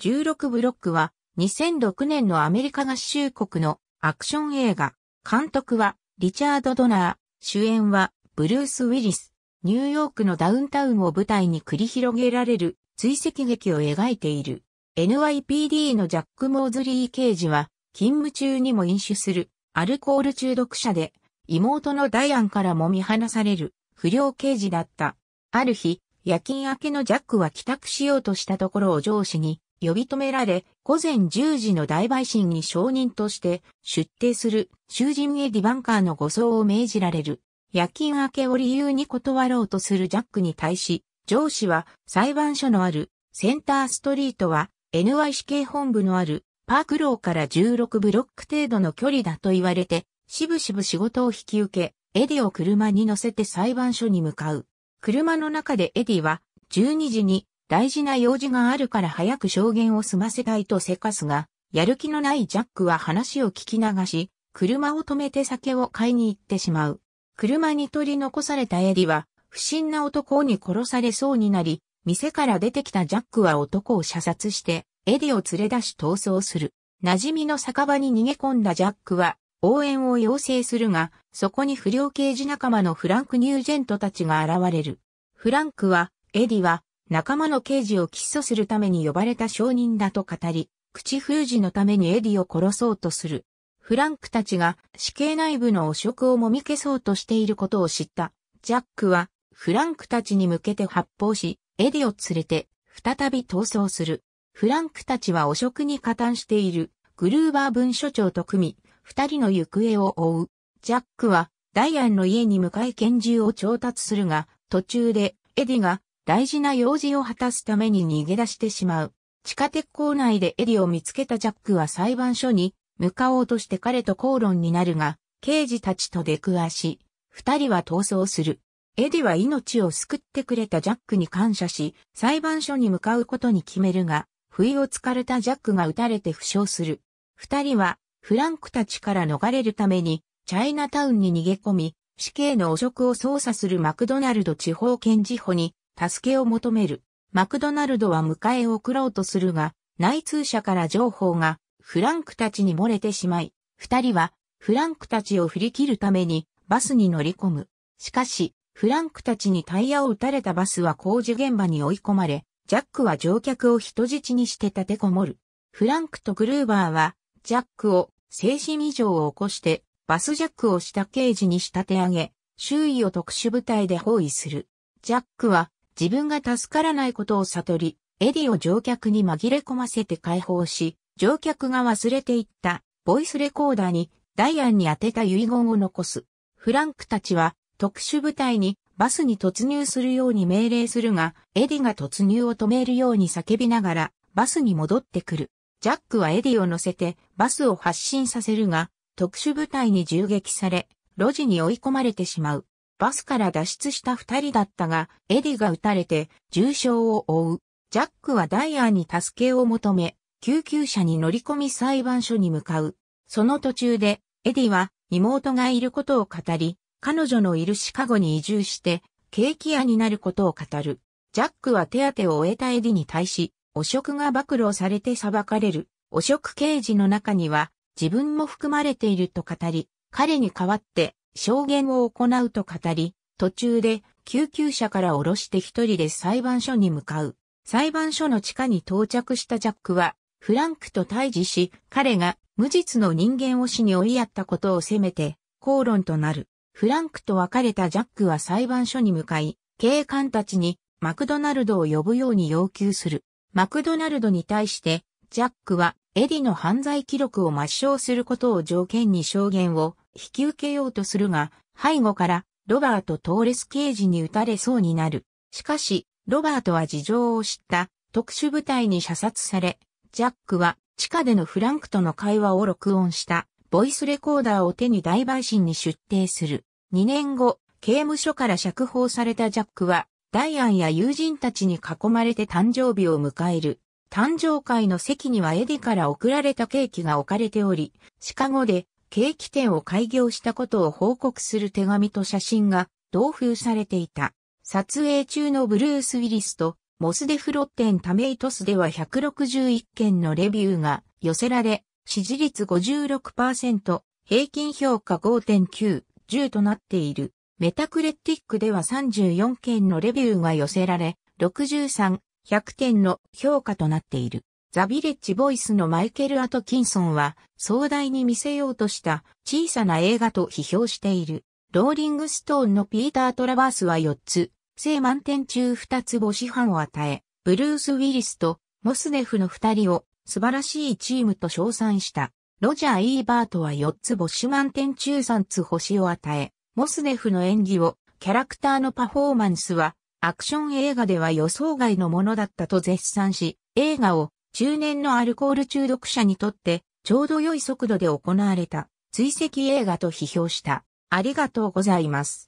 16ブロックは2006年のアメリカ合衆国のアクション映画。監督はリチャード・ドナー。主演はブルース・ウィリス。ニューヨークのダウンタウンを舞台に繰り広げられる追跡劇を描いている。NYPD のジャック・モーズリー刑事は勤務中にも飲酒するアルコール中毒者で妹のダイアンからも見放される不良刑事だった。ある日、夜勤明けのジャックは帰宅しようとしたところを上司に呼び止められ、午前10時の大陪審に証人として出廷する囚人エディ・バンカーの護送を命じられる。夜勤明けを理由に断ろうとするジャックに対し、上司は裁判所のあるセンターストリートは NYCK 本部のあるパークローから16ブロック程度の距離だと言われて、しぶしぶ仕事を引き受け、エディを車に乗せて裁判所に向かう。車の中でエディは12時に大事な用事があるから早く証言を済ませたいとせかすが、やる気のないジャックは話を聞き流し、車を止めて酒を買いに行ってしまう。車に取り残されたエリは、不審な男に殺されそうになり、店から出てきたジャックは男を射殺して、エリを連れ出し逃走する。馴染みの酒場に逃げ込んだジャックは、応援を要請するが、そこに不良刑事仲間のフランク・ニュージェントたちが現れる。フランクは、エディは、仲間の刑事を起訴するために呼ばれた証人だと語り、口封じのためにエディを殺そうとする。フランクたちが死刑内部の汚職をもみ消そうとしていることを知ったジャックはフランクたちに向けて発砲し、エディを連れて再び逃走する。フランクたちは汚職に加担しているグルーバー文書長と組み、二人の行方を追う。ジャックはダイアンの家に向かい拳銃を調達するが、途中でエディが大事な用事を果たすために逃げ出してしまう。地下鉄構内でエリを見つけたジャックは裁判所に向かおうとして彼と口論になるが、刑事たちと出くわし、二人は逃走する。エディは命を救ってくれたジャックに感謝し、裁判所に向かうことに決めるが、不意をつかれたジャックが撃たれて負傷する。二人は、フランクたちから逃れるために、チャイナタウンに逃げ込み、死刑の汚職を捜査するマクドナルド地方検事補に助けを求める。マクドナルドは迎えを送ろうとするが、内通者から情報がフランクたちに漏れてしまい、二人はフランクたちを振り切るためにバスに乗り込む。しかし、フランクたちにタイヤを撃たれたバスは工事現場に追い込まれ、ジャックは乗客を人質にして立てこもる。フランクとグルーバーは、ジャックを精神異常を起こして、バスジャックをした刑事に仕立て上げ、周囲を特殊部隊で包囲する。ジャックは自分が助からないことを悟り、エディを乗客に紛れ込ませて解放し、乗客が忘れていったボイスレコーダーにダイアンに宛てた遺言を残す。フランクたちは特殊部隊にバスに突入するように命令するが、エディが突入を止めるように叫びながら、バスに戻ってくる。ジャックはエディを乗せて、バスを発進させるが、特殊部隊に銃撃され、路地に追い込まれてしまう。バスから脱出した二人だったが、エディが撃たれて重傷を負う。ジャックはダイアンに助けを求め、救急車に乗り込み裁判所に向かう。その途中で、エディは妹がいることを語り、彼女のいるシカゴに移住して、ケーキ屋になることを語る。ジャックは手当を終えたエディに対し、汚職が暴露されて裁かれる。汚職刑事の中には、自分も含まれていると語り、彼に代わって証言を行うと語り、途中で救急車から降ろして一人で裁判所に向かう。裁判所の地下に到着したジャックは、フランクと対峙し、彼が無実の人間を死に追いやったことを責めて、口論となる。フランクと別れたジャックは裁判所に向かい、警官たちにマクドナルドを呼ぶように要求する。マクドナルドに対して、ジャックはエディの犯罪記録を抹消することを条件に証言を引き受けようとするが、背後からロバート・トーレス刑事に撃たれそうになる。しかし、ロバートは事情を知った特殊部隊に射殺され、ジャックは地下でのフランクとの会話を録音したボイスレコーダーを手に大陪審に出廷する。2年後、刑務所から釈放されたジャックは、ダイアンや友人たちに囲まれて誕生日を迎える。誕生会の席にはエディから送られたケーキが置かれており、シカゴでケーキ店を開業したことを報告する手紙と写真が同封されていた。撮影中のブルース・ウィリスとモスデフロッテン・タメイトスでは161件のレビューが寄せられ、支持率56%、平均評価5.9、10となっている。メタクレティックでは34件のレビューが寄せられ、63、100点の評価となっている。ザ・ビレッジ・ボイスのマイケル・アトキンソンは壮大に見せようとした小さな映画と批評している。ローリング・ストーンのピーター・トラバースは4つ、正満点中2つ星半を与え、ブルース・ウィリスとモスネフの2人を素晴らしいチームと称賛した。ロジャー・イーバートは4つ星満点中3つ星を与え、モスネフの演技を、キャラクターのパフォーマンスは、アクション映画では予想外のものだったと絶賛し、映画を中年のアルコール中毒者にとってちょうど良い速度で行われた追跡映画と批評した。ありがとうございます。